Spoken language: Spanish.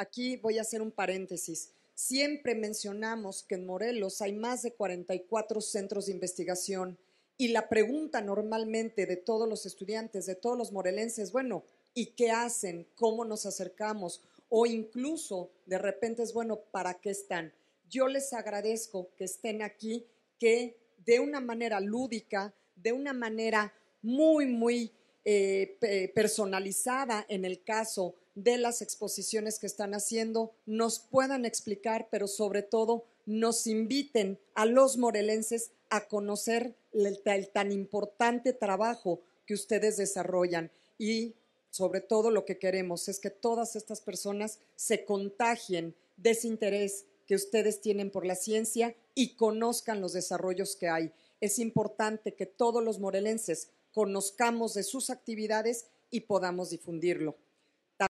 aquí voy a hacer un paréntesis. Siempre mencionamos que en Morelos hay más de 44 centros de investigación y la pregunta normalmente de todos los estudiantes, de todos los morelenses, bueno, ¿y qué hacen? ¿Cómo nos acercamos? O incluso de repente es, bueno, ¿para qué están? Yo les agradezco que estén aquí, que de una manera lúdica, de una manera muy, muy eh, personalizada en el caso de las exposiciones que están haciendo, nos puedan explicar, pero sobre todo nos inviten a los morelenses a conocer el, el tan importante trabajo que ustedes desarrollan y sobre todo lo que queremos es que todas estas personas se contagien de ese interés que ustedes tienen por la ciencia y conozcan los desarrollos que hay. Es importante que todos los morelenses conozcamos de sus actividades y podamos difundirlo.